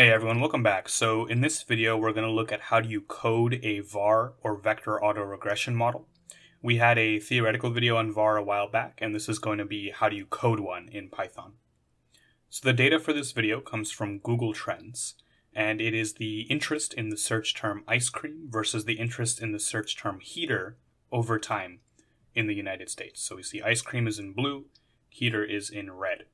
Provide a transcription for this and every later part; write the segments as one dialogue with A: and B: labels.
A: Hey everyone, welcome back. So in this video, we're going to look at how do you code a VAR or vector autoregression model. We had a theoretical video on VAR a while back, and this is going to be how do you code one in Python. So the data for this video comes from Google Trends, and it is the interest in the search term ice cream versus the interest in the search term heater over time in the United States. So we see ice cream is in blue, heater is in red.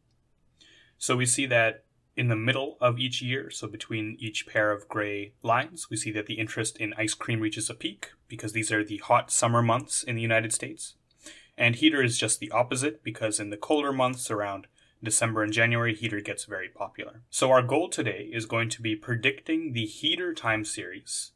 A: So we see that in the middle of each year, so between each pair of gray lines, we see that the interest in ice cream reaches a peak because these are the hot summer months in the United States. And heater is just the opposite because in the colder months around December and January, heater gets very popular. So our goal today is going to be predicting the heater time series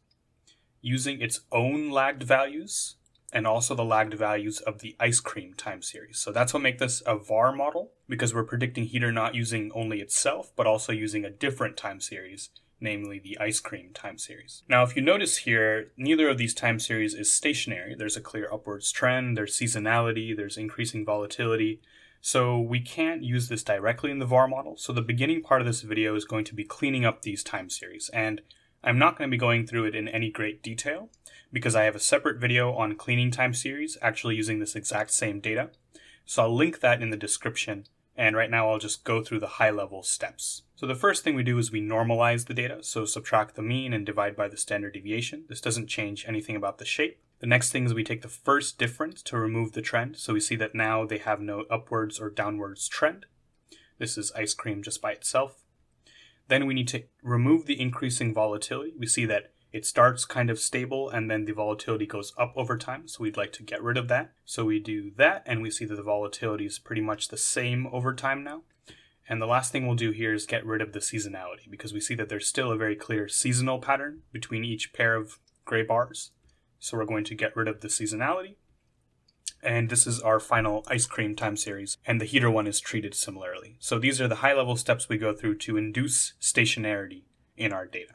A: using its own lagged values and also the lagged values of the ice cream time series. So that's what makes this a VAR model, because we're predicting heater not using only itself, but also using a different time series, namely the ice cream time series. Now, if you notice here, neither of these time series is stationary. There's a clear upwards trend, there's seasonality, there's increasing volatility, so we can't use this directly in the VAR model. So the beginning part of this video is going to be cleaning up these time series, and I'm not going to be going through it in any great detail because I have a separate video on cleaning time series actually using this exact same data. So I'll link that in the description. And right now I'll just go through the high level steps. So the first thing we do is we normalize the data. So subtract the mean and divide by the standard deviation. This doesn't change anything about the shape. The next thing is we take the first difference to remove the trend. So we see that now they have no upwards or downwards trend. This is ice cream just by itself. Then we need to remove the increasing volatility. We see that it starts kind of stable and then the volatility goes up over time. So we'd like to get rid of that. So we do that and we see that the volatility is pretty much the same over time now. And the last thing we'll do here is get rid of the seasonality because we see that there's still a very clear seasonal pattern between each pair of gray bars. So we're going to get rid of the seasonality and this is our final ice cream time series, and the heater one is treated similarly. So these are the high level steps we go through to induce stationarity in our data.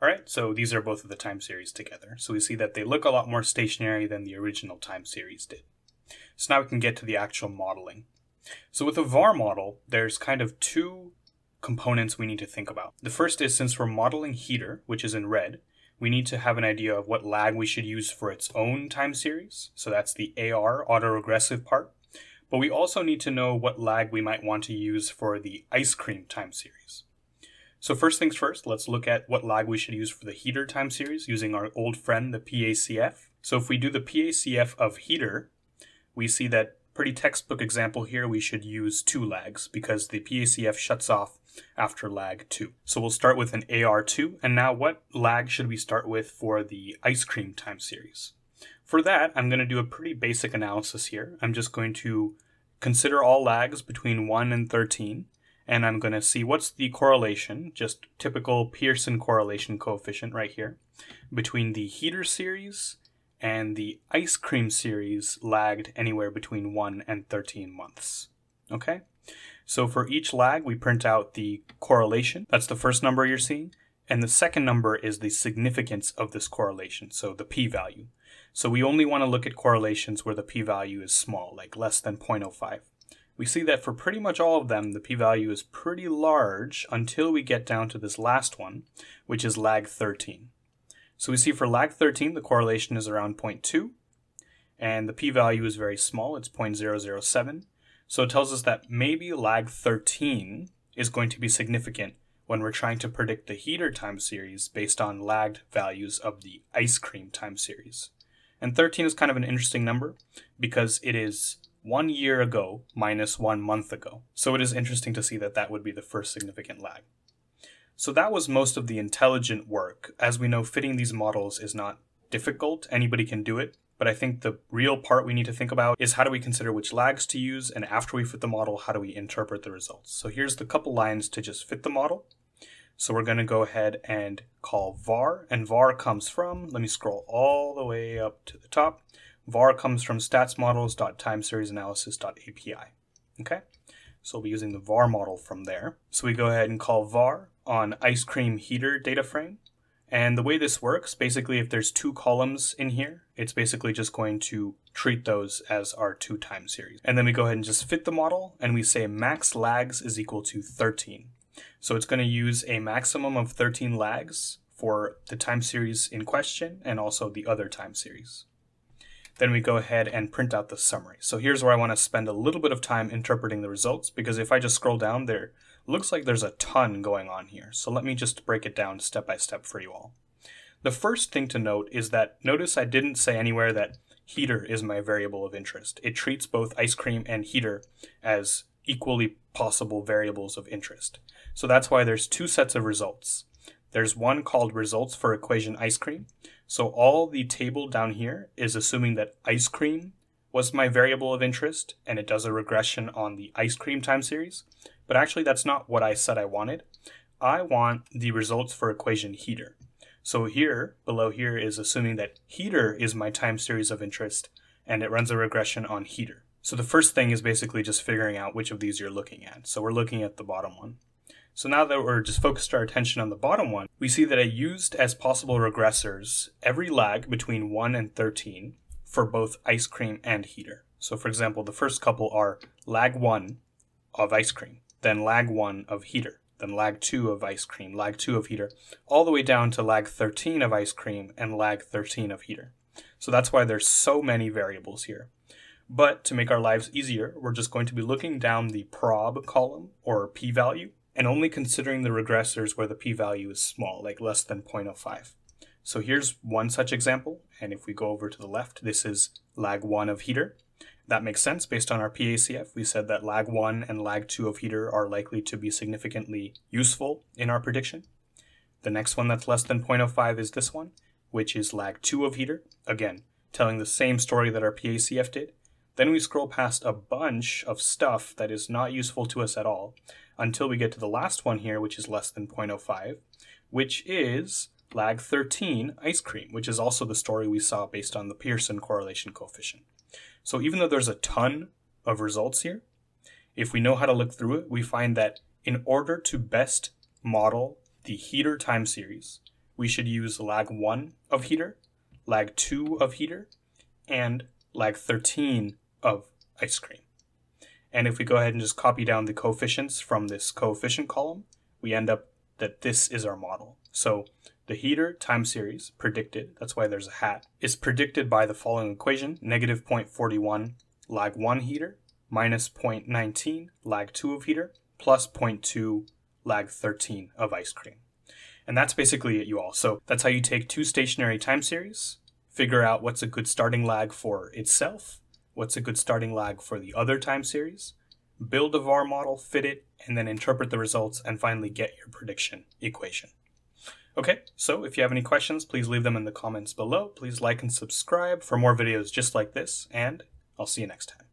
A: All right, so these are both of the time series together. So we see that they look a lot more stationary than the original time series did. So now we can get to the actual modeling. So with a VAR model, there's kind of two components we need to think about. The first is since we're modeling heater, which is in red, we need to have an idea of what lag we should use for its own time series. So that's the AR, autoregressive part. But we also need to know what lag we might want to use for the ice cream time series. So first things first, let's look at what lag we should use for the heater time series using our old friend, the PACF. So if we do the PACF of heater, we see that pretty textbook example here, we should use two lags because the PACF shuts off after lag 2. So we'll start with an AR2, and now what lag should we start with for the ice cream time series? For that, I'm going to do a pretty basic analysis here. I'm just going to consider all lags between 1 and 13, and I'm going to see what's the correlation, just typical Pearson correlation coefficient right here, between the heater series and the ice cream series lagged anywhere between 1 and 13 months. Okay? So for each lag, we print out the correlation. That's the first number you're seeing. And the second number is the significance of this correlation, so the p-value. So we only want to look at correlations where the p-value is small, like less than 0.05. We see that for pretty much all of them, the p-value is pretty large until we get down to this last one, which is lag 13. So we see for lag 13, the correlation is around 0.2, and the p-value is very small, it's 0.007. So it tells us that maybe lag 13 is going to be significant when we're trying to predict the heater time series based on lagged values of the ice cream time series. And 13 is kind of an interesting number because it is one year ago minus one month ago. So it is interesting to see that that would be the first significant lag. So that was most of the intelligent work. As we know, fitting these models is not difficult, anybody can do it. But I think the real part we need to think about is how do we consider which lags to use, and after we fit the model, how do we interpret the results? So here's the couple lines to just fit the model. So we're going to go ahead and call var, and var comes from, let me scroll all the way up to the top, var comes from statsmodels.timeSeriesAnalysis.api. Okay, so we'll be using the var model from there. So we go ahead and call var on ice cream heater data frame, and the way this works, basically, if there's two columns in here, it's basically just going to treat those as our two time series. And then we go ahead and just fit the model and we say max lags is equal to 13. So it's going to use a maximum of 13 lags for the time series in question and also the other time series. Then we go ahead and print out the summary. So here's where I want to spend a little bit of time interpreting the results because if I just scroll down there, Looks like there's a ton going on here, so let me just break it down step by step for you all. The first thing to note is that notice I didn't say anywhere that heater is my variable of interest. It treats both ice cream and heater as equally possible variables of interest. So that's why there's two sets of results. There's one called results for equation ice cream. So all the table down here is assuming that ice cream was my variable of interest and it does a regression on the ice cream time series. But actually, that's not what I said I wanted. I want the results for equation heater. So here, below here, is assuming that heater is my time series of interest, and it runs a regression on heater. So the first thing is basically just figuring out which of these you're looking at. So we're looking at the bottom one. So now that we're just focused our attention on the bottom one, we see that I used as possible regressors every lag between 1 and 13 for both ice cream and heater. So for example, the first couple are lag 1 of ice cream then lag 1 of heater, then lag 2 of ice cream, lag 2 of heater, all the way down to lag 13 of ice cream and lag 13 of heater. So that's why there's so many variables here. But to make our lives easier, we're just going to be looking down the prob column or p-value and only considering the regressors where the p-value is small, like less than 0.05. So here's one such example, and if we go over to the left, this is lag 1 of heater, that makes sense based on our PACF. We said that lag 1 and lag 2 of heater are likely to be significantly useful in our prediction. The next one that's less than 0.05 is this one, which is lag 2 of heater, again, telling the same story that our PACF did. Then we scroll past a bunch of stuff that is not useful to us at all until we get to the last one here, which is less than 0.05, which is lag 13 ice cream, which is also the story we saw based on the Pearson correlation coefficient. So even though there's a ton of results here, if we know how to look through it, we find that in order to best model the heater time series, we should use lag 1 of heater, lag 2 of heater, and lag 13 of ice cream. And if we go ahead and just copy down the coefficients from this coefficient column, we end up that this is our model. So the heater time series predicted, that's why there's a hat, is predicted by the following equation negative 0.41 lag 1 heater minus 0.19 lag 2 of heater plus 0.2 lag 13 of ice cream. And that's basically it, you all. So that's how you take two stationary time series, figure out what's a good starting lag for itself, what's a good starting lag for the other time series, build a VAR model, fit it, and then interpret the results and finally get your prediction equation. Okay, so if you have any questions, please leave them in the comments below. Please like and subscribe for more videos just like this, and I'll see you next time.